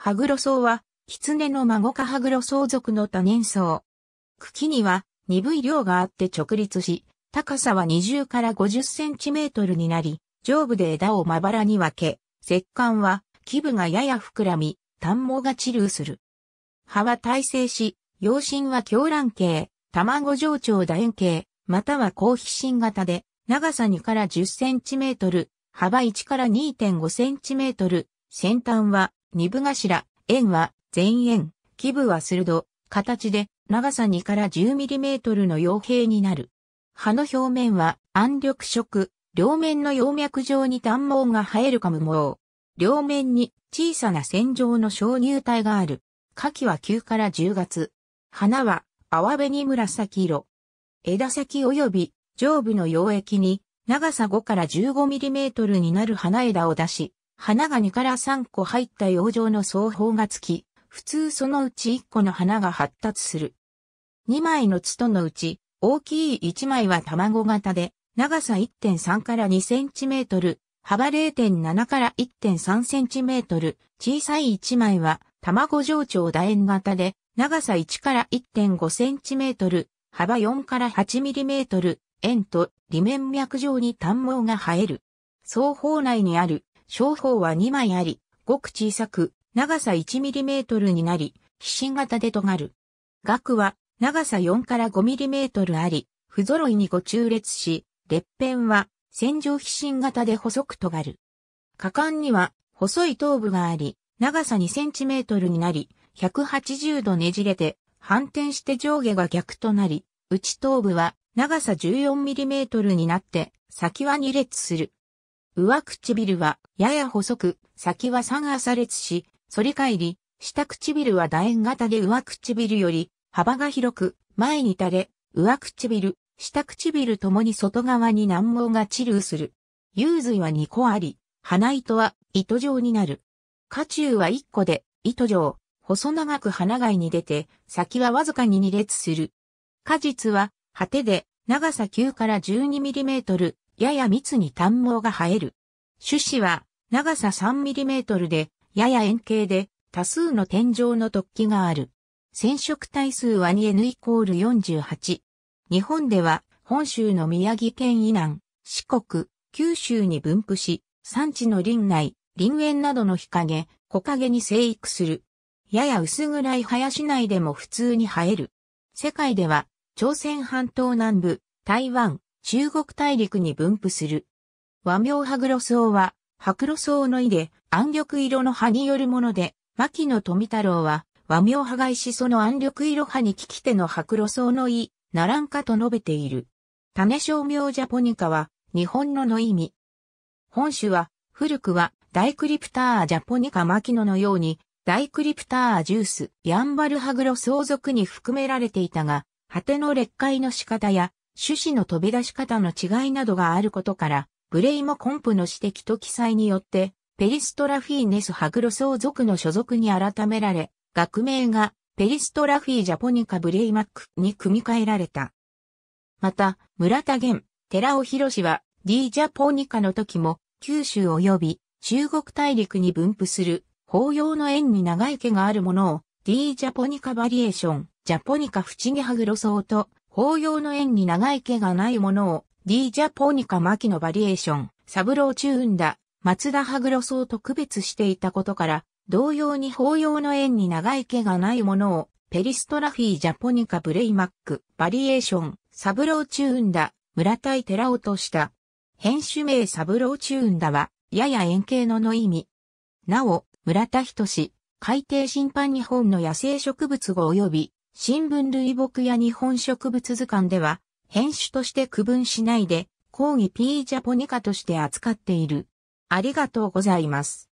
ハグロソウは、キツネの孫かハグロソウの多年草。茎には鈍い量があって直立し、高さは20から50センチメートルになり、上部で枝をまばらに分け、石管は基部がやや膨らみ、短毛が治流する。葉は耐性し、葉心は狂乱形、卵上長楕円形、または高皮心型で、長さ2から10センチメートル、幅1から2.5センチメートル、先端は二部頭、円は前円、基部は鋭、形で長さ2から1 0トルの傭兵になる。葉の表面は暗緑色、両面の葉脈状に短毛が生えるか無毛。両面に小さな線状の小乳体がある。花期は9から10月。花は淡紅紫色。枝先及び上部の溶液に長さ5から1 5トルになる花枝を出し、花が2から3個入った洋生の双方がつき、普通そのうち1個の花が発達する。2枚のツトのうち、大きい1枚は卵型で、長さ1.3から2センチメートル、幅0.7から1.3センチメートル、小さい1枚は卵状長楕円型で、長さ1から1.5センチメートル、幅4から8ミリメートル、円と裏面脈状に短毛が生える。双方内にある小砲は2枚あり、ごく小さく、長さ 1mm になり、飛信型で尖る。額は、長さ4から 5mm あり、不揃いに5中列し、列片は、線状飛信型で細く尖る。果敢には、細い頭部があり、長さ 2cm になり、180度ねじれて、反転して上下が逆となり、内頭部は長さ 14mm になって、先は2列する。上唇はやや細く、先は三が差し、反り返り、下唇は楕円型で上唇より幅が広く、前に垂れ、上唇、下唇ともに外側に難毛が治療する。幽髄は2個あり、鼻糸は糸状になる。下中は1個で糸状、細長く鼻貝に出て、先はわずかに2列する。果実は果てで長さ9から1 2トル、やや密に短毛が生える。種子は長さ 3mm で、やや円形で、多数の天井の突起がある。染色体数は 2N イコール48。日本では、本州の宮城県以南、四国、九州に分布し、産地の林内、林園などの日陰、木陰に生育する。やや薄暗い林内でも普通に生える。世界では、朝鮮半島南部、台湾、中国大陸に分布する。和名ハグロソウは、ハ露ロの意で、暗緑色の葉によるもので、牧野富太郎は、和名派外しその暗緑色葉に利き手のハ露ロの意、ならんかと述べている。種商名ジャポニカは、日本のの意味。本種は、古くは、ダイクリプタージャポニカ牧野のように、ダイクリプタージュース、ヤンバルハグロ相続に含められていたが、果ての劣化の仕方や種子の飛び出し方の違いなどがあることから、ブレイモコンプの指摘と記載によって、ペリストラフィーネスハグロソウ族の所属に改められ、学名がペリストラフィージャポニカブレイマックに組み替えられた。また、村田玄、寺尾博士は D ジャポニカの時も九州及び中国大陸に分布する法要の縁に長い毛があるものを D ジャポニカバリエーション、ジャポニカフチゲハグロソと法要の縁に長い毛がないものを、D ジャポニカ牧のバリエーション、サブローチューンダ、松田グロ草と区別していたことから、同様に法要の縁に長い毛がないものを、ペリストラフィージャポニカブレイマック、バリエーション、サブローチューンダ、村対寺尾とした。編集名サブローチューンダは、やや円形のの意味。なお、村田仁志、海底審判日本の野生植物語及び新聞類木や日本植物図鑑では、編集として区分しないで、講義 P ジャポニカとして扱っている。ありがとうございます。